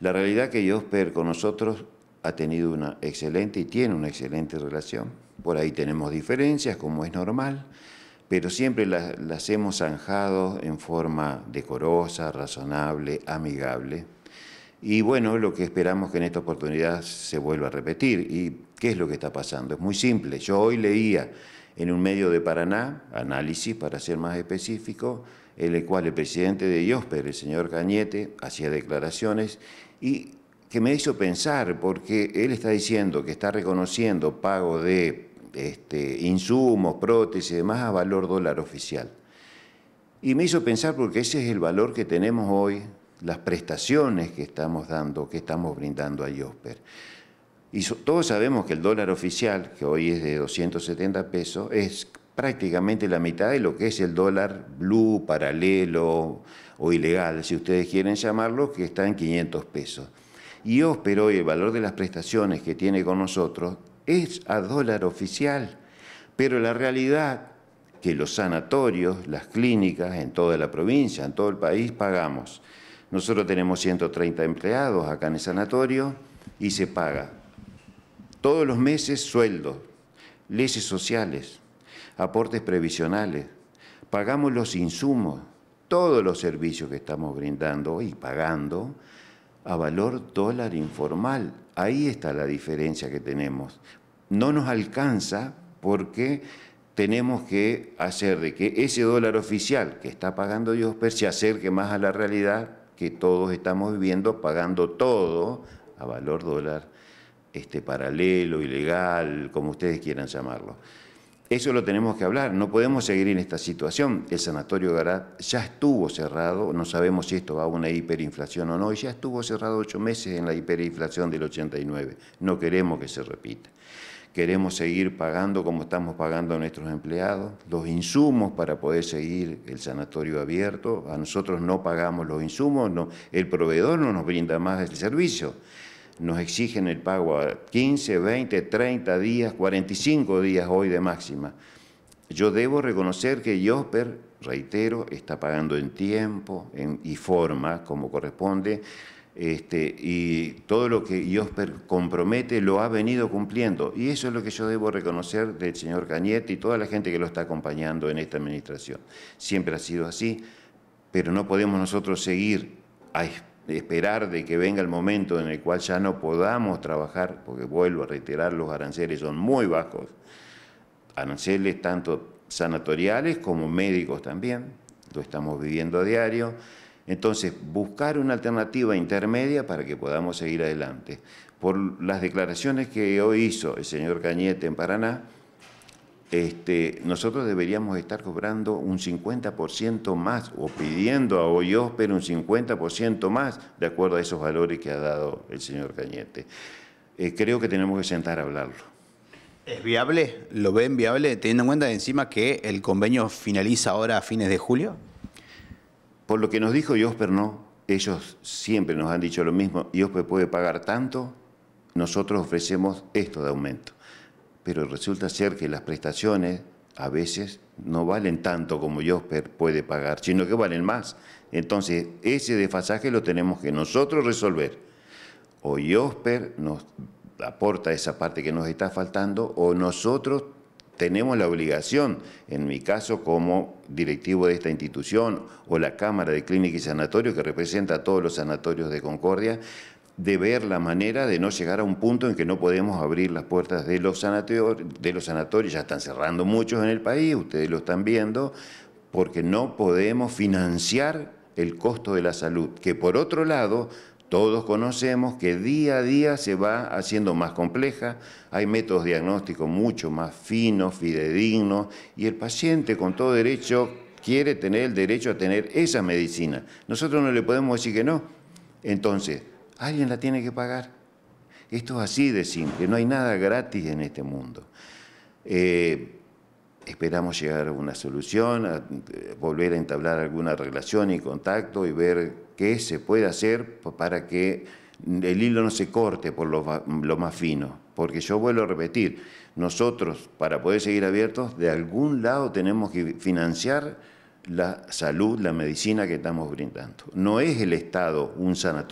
La realidad que Josper con nosotros ha tenido una excelente y tiene una excelente relación. Por ahí tenemos diferencias, como es normal, pero siempre las, las hemos zanjado en forma decorosa, razonable, amigable. Y bueno, lo que esperamos que en esta oportunidad se vuelva a repetir. ¿Y qué es lo que está pasando? Es muy simple. Yo hoy leía en un medio de Paraná, análisis para ser más específico, en el cual el presidente de IOSPER, el señor Cañete, hacía declaraciones y que me hizo pensar, porque él está diciendo que está reconociendo pago de este, insumos, prótesis y demás a valor dólar oficial. Y me hizo pensar porque ese es el valor que tenemos hoy las prestaciones que estamos dando, que estamos brindando a IOSPER. Y todos sabemos que el dólar oficial, que hoy es de 270 pesos, es prácticamente la mitad de lo que es el dólar blue, paralelo o ilegal, si ustedes quieren llamarlo, que está en 500 pesos. Y Osper hoy, el valor de las prestaciones que tiene con nosotros es a dólar oficial, pero la realidad que los sanatorios, las clínicas en toda la provincia, en todo el país, pagamos nosotros tenemos 130 empleados acá en el sanatorio y se paga todos los meses sueldos, leyes sociales, aportes previsionales, pagamos los insumos, todos los servicios que estamos brindando y pagando a valor dólar informal. Ahí está la diferencia que tenemos. No nos alcanza porque tenemos que hacer de que ese dólar oficial que está pagando Dios se acerque más a la realidad que todos estamos viviendo, pagando todo a valor dólar este, paralelo, ilegal, como ustedes quieran llamarlo. Eso lo tenemos que hablar, no podemos seguir en esta situación. El sanatorio Garat ya estuvo cerrado, no sabemos si esto va a una hiperinflación o no, y ya estuvo cerrado ocho meses en la hiperinflación del 89. No queremos que se repita queremos seguir pagando como estamos pagando a nuestros empleados, los insumos para poder seguir el sanatorio abierto, a nosotros no pagamos los insumos, el proveedor no nos brinda más el este servicio, nos exigen el pago a 15, 20, 30 días, 45 días hoy de máxima. Yo debo reconocer que Josper, reitero, está pagando en tiempo y forma como corresponde este, y todo lo que IOSPER compromete lo ha venido cumpliendo. Y eso es lo que yo debo reconocer del señor Cañete y toda la gente que lo está acompañando en esta administración. Siempre ha sido así, pero no podemos nosotros seguir a esperar de que venga el momento en el cual ya no podamos trabajar, porque vuelvo a reiterar, los aranceles son muy bajos. Aranceles tanto sanatoriales como médicos también, lo estamos viviendo a diario entonces, buscar una alternativa intermedia para que podamos seguir adelante. Por las declaraciones que hoy hizo el señor Cañete en Paraná, este, nosotros deberíamos estar cobrando un 50% más o pidiendo a pero un 50% más de acuerdo a esos valores que ha dado el señor Cañete. Eh, creo que tenemos que sentar a hablarlo. ¿Es viable? ¿Lo ven viable teniendo en cuenta encima que el convenio finaliza ahora a fines de julio? Por lo que nos dijo Josper, no, ellos siempre nos han dicho lo mismo, Josper puede pagar tanto, nosotros ofrecemos esto de aumento. Pero resulta ser que las prestaciones a veces no valen tanto como Josper puede pagar, sino que valen más. Entonces, ese desfasaje lo tenemos que nosotros resolver. O Josper nos aporta esa parte que nos está faltando, o nosotros tenemos la obligación, en mi caso como directivo de esta institución o la Cámara de Clínica y Sanatorio que representa a todos los sanatorios de Concordia, de ver la manera de no llegar a un punto en que no podemos abrir las puertas de los de los sanatorios ya están cerrando muchos en el país, ustedes lo están viendo, porque no podemos financiar el costo de la salud, que por otro lado todos conocemos que día a día se va haciendo más compleja, hay métodos diagnósticos mucho más finos, fidedignos, y el paciente con todo derecho quiere tener el derecho a tener esa medicina. Nosotros no le podemos decir que no. Entonces, alguien la tiene que pagar. Esto es así de simple, no hay nada gratis en este mundo. Eh, Esperamos llegar a una solución, eh, volver a entablar alguna relación y contacto y ver qué se puede hacer para que el hilo no se corte por lo, lo más fino. Porque yo vuelvo a repetir, nosotros para poder seguir abiertos, de algún lado tenemos que financiar la salud, la medicina que estamos brindando. No es el Estado un sanatorio.